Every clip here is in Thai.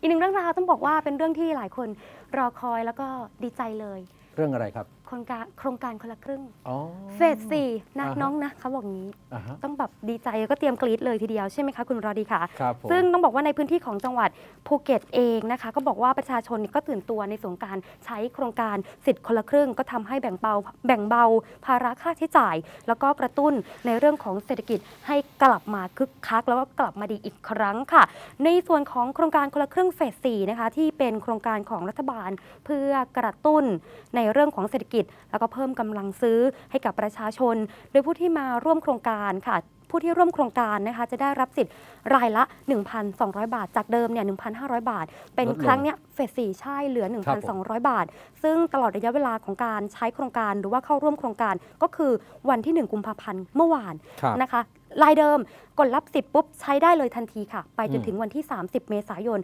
อีกหนึ่งเรื่องราวต้องบอกว่าเป็นเรื่องที่หลายคนรอคอยแล้วก็ดีใจเลย เรื่องอะไรครับโครงการคนละครึ่งเฟสสี่นะาน้องนะเขาบอกงี้ต้องแบบดีใจก็เตรียมกรีดเลยทีเดียว ใช่ไหมคะ คุณรอดีค่ะครับซึ่งต้องบอกว่าในพื้นที่ของจังหวัดภูเก็ตเองนะคะ ก็บอกว่าประชาชนก็ตื่นตัวในส่วนการใช้โครงการสิทธิ์คนละครึ่ง ก็ทำให้แบ่งเบาแบ่งเบาภาระค่าใช้จ่าย แล้วก็กระตุ้นในเรื่องของเศรษฐกิจให้กลับมาคึกคักแล้วก็กลับมาดีอีกครั้งค่ะ ในส่วนของโครงการคนละครึ่งเฟสสี่นะคะ ที่เป็นโครงการของรัฐบาลเพื่อกระตุ้นในเรื่องของเศรษฐกิจิจแล้วก็เพิ่มกำลังซื้อให้กับประชาชน โดยผู้ที่มาร่วมโครงการค่ะ ผู้ที่ร่วมโครงการนะคะจะได้รับสิทธิ์รายละ 1,200 บาท จากเดิมเนี่ย1,500 บาท เป็นครั้งเนี้ยเฟสสี่ใช่เหลือ 1,200 บาท ซึ่งตลอดระยะเวลาของการใช้โครงการ หรือว่าเข้าร่วมโครงการก็คือวันที่ 1 กุมภาพันธ์เมื่อวานนะคะลายเดิมกดรับสิทธิ์ปุ๊บใช้ได้เลยทันทีค่ะ ไปจนถึงวันที่ 30 เมษายน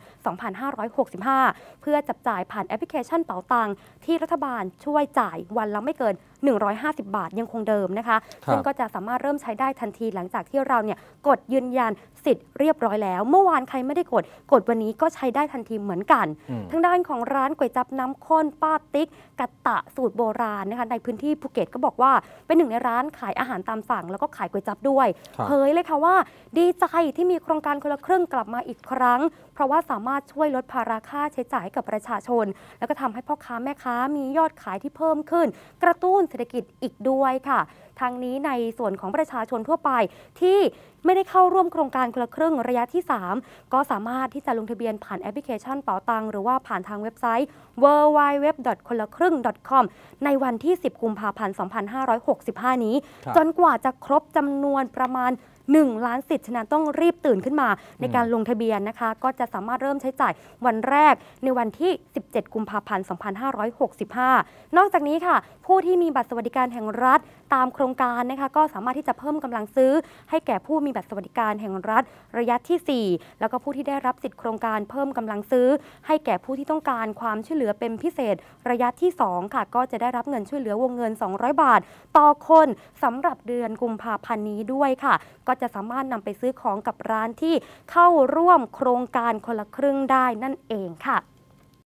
2565 เพื่อจับจ่ายผ่านแอปพลิเคชันเป๋าตังที่รัฐบาลช่วยจ่ายวันละไม่เกิน 150 บาทยังคงเดิมนะคะ ซึ่งก็จะสามารถเริ่มใช้ได้ทันทีหลังจากที่เราเนี่ยกดยืนยันสิทธิ์เรียบร้อยแล้ว เมื่อวานใครไม่ได้กด กดวันนี้ก็ใช้ได้ทันทีเหมือนกันทางด้านของร้านก๋วยจับน้ำข้นป้าติ๊กกะตตะสูตรโบราณนะคะในพื้นที่ภูเก็ตก็บอกว่าเป็นหนึ่งในร้านขายอาหารตามสั่ง แล้วก็ขายก๋วยจับด้วยเผยเลยค่ะ ว่าดีใจที่มีโครงการคนละครึ่งกลับมาอีกครั้ง เพราะว่าสามารถช่วยลดภาระค่าใช้จ่ายกับประชาชน แล้วก็ทำให้พ่อค้าแม่ค้า มียอดขายที่เพิ่มขึ้น กระตุ้นเศรษฐกิจอีกด้วยค่ะทางนี้ในส่วนของประชาชนทั่วไป ที่ไม่ได้เข้าร่วมโครงการคนละครึ่งระยะที่ 3 ก็สามารถที่จะลงทะเบียนผ่านแอปพลิเคชันเป๋าตังหรือว่าผ่านทางเว็บไซต์ w w w คนละครึ่ง .com ในวันที่ 10 กุมภาพันธ์ 2565 นี้ จนกว่าจะครบจำนวนประมาณ1 ล้านสิทธิ์ฉะนั้นต้องรีบตื่นขึ้นมา ในการลงทะเบียนนะคะ ก็จะสามารถเริ่มใช้จ่ายวันแรกในวันที่ 17 กุมภาพันธ์ 2565 นอกจากนี้ค่ะ ผู้ที่มีบัตรสวัสดิการแห่งรัฐ ตามโครงการนะคะก็สามารถที่จะเพิ่มกำลังซื้อ ให้แก่ผู้มีบัตรสวัสดิการแห่งรัฐ ระยะที่ 4 แล้วก็ผู้ที่ได้รับสิทธิโครงการเพิ่มกำลังซื้อ ให้แก่ผู้ที่ต้องการความช่วยเหลือเป็นพิเศษ ระยะที่ 2 ค่ะ ก็จะได้รับเงินช่วยเหลือวงเงิน 200 บาท ต่อคนสำหรับเดือนกุมภาพันธ์นี้ด้วยค่ะ่ะก็จะสามารถนำไปซื้อของกับร้านที่เข้าร่วมโครงการคนละครึ่งได้นั่นเองค่ะ